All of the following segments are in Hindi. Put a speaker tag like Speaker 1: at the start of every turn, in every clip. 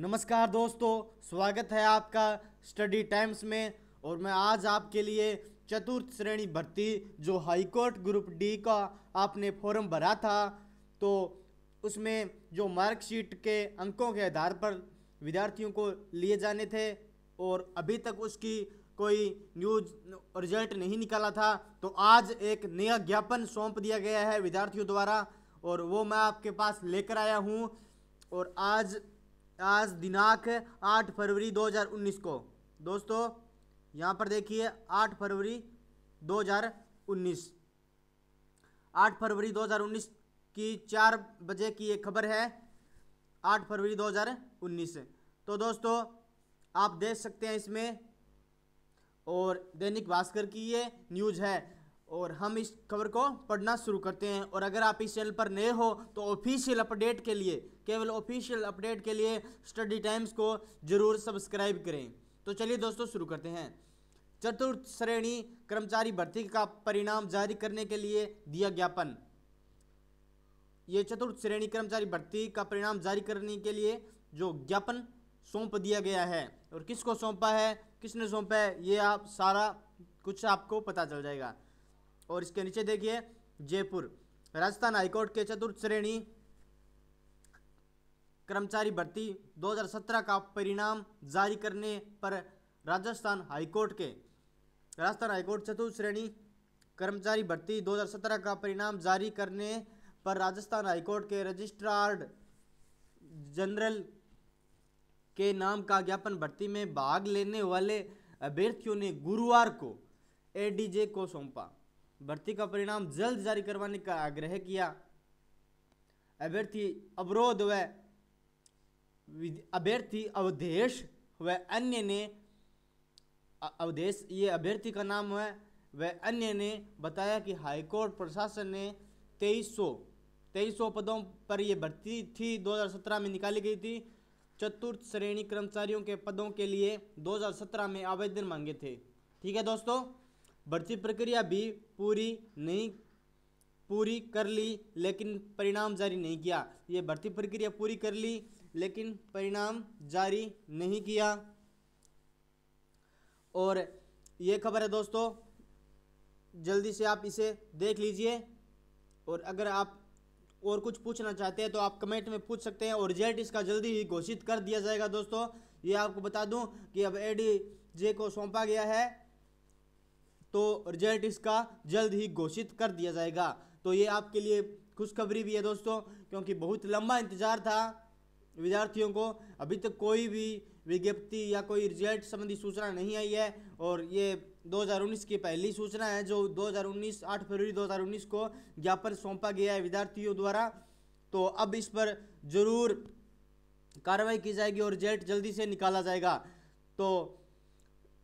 Speaker 1: नमस्कार दोस्तों स्वागत है आपका स्टडी टाइम्स में और मैं आज आपके लिए चतुर्थ श्रेणी भर्ती जो हाईकोर्ट ग्रुप डी का आपने फॉर्म भरा था तो उसमें जो मार्कशीट के अंकों के आधार पर विद्यार्थियों को लिए जाने थे और अभी तक उसकी कोई न्यूज रिजल्ट नहीं निकाला था तो आज एक नया ज्ञापन सौंप दिया गया है विद्यार्थियों द्वारा और वो मैं आपके पास लेकर आया हूँ और आज आज दिनांक 8 फरवरी 2019 को दोस्तों यहाँ पर देखिए 8 फरवरी 2019 8 फरवरी 2019 की चार बजे की एक खबर है 8 फरवरी 2019 तो दोस्तों आप देख सकते हैं इसमें और दैनिक भास्कर की ये न्यूज़ है और हम इस खबर को पढ़ना शुरू करते हैं और अगर आप इस चैनल पर नए हो तो ऑफिशियल अपडेट के लिए केवल ऑफिशियल अपडेट के लिए स्टडी टाइम्स को जरूर सब्सक्राइब करें तो चलिए दोस्तों शुरू करते हैं चतुर्थ श्रेणी कर्मचारी भर्ती का परिणाम जारी करने के लिए दिया ज्ञापन ये चतुर्थ श्रेणी कर्मचारी भर्ती का परिणाम जारी करने के लिए जो ज्ञापन सौंप दिया गया है और किसको सौंपा है किसने सौंपा है ये आप सारा कुछ आपको पता चल जाएगा और इसके नीचे देखिए जयपुर राजस्थान हाईकोर्ट के चतुर्थ श्रेणी कर्मचारी भर्ती 2017 का परिणाम जारी करने पर राजस्थान हाईकोर्ट के राजस्थान हाईकोर्ट चतुर्थ श्रेणी कर्मचारी भर्ती 2017 का परिणाम जारी करने पर राजस्थान हाईकोर्ट के रजिस्ट्रार्ड जनरल के नाम का ज्ञापन भर्ती में भाग लेने वाले अभ्यर्थियों ने गुरुवार को एडीजे को सौंपा भर्ती का परिणाम जल्द जारी करवाने का आग्रह किया अभ्यर्थी अवरोध व अभ्यर्थी अवधेश व अन्य ने अवधेश ये अभ्यर्थी का नाम है वह अन्य ने बताया कि हाईकोर्ट प्रशासन ने तेईस सौ तेईस सौ पदों पर यह भर्ती थी 2017 में निकाली गई थी चतुर्थ श्रेणी कर्मचारियों के पदों के लिए 2017 में आवेदन मांगे थे ठीक है दोस्तों भर्ती प्रक्रिया भी पूरी नहीं पूरी कर ली लेकिन परिणाम जारी नहीं किया ये भर्ती प्रक्रिया पूरी कर ली लेकिन परिणाम जारी नहीं किया और ये खबर है दोस्तों जल्दी से आप इसे देख लीजिए और अगर आप और कुछ पूछना चाहते हैं तो आप कमेंट में पूछ सकते हैं और रिजल्ट इसका जल्दी ही घोषित कर दिया जाएगा दोस्तों ये आपको बता दूं कि अब एडी जे को सौंपा गया है तो रिजल्ट इसका जल्द ही घोषित कर दिया जाएगा तो ये आपके लिए खुशखबरी भी है दोस्तों क्योंकि बहुत लंबा इंतज़ार था विद्यार्थियों को अभी तक कोई भी विज्ञप्ति या कोई रिजल्ट संबंधी सूचना नहीं आई है और ये 2019 की पहली सूचना है जो 2019 8 फरवरी 2019 को ज्ञापन सौंपा गया है विद्यार्थियों द्वारा तो अब इस पर ज़रूर कार्रवाई की जाएगी और रिजल्ट जल्दी से निकाला जाएगा तो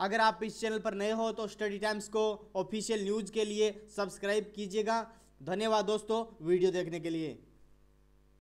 Speaker 1: अगर आप इस चैनल पर नए हो तो स्टडी टाइम्स को ऑफिशियल न्यूज़ के लिए सब्सक्राइब कीजिएगा धन्यवाद दोस्तों वीडियो देखने के लिए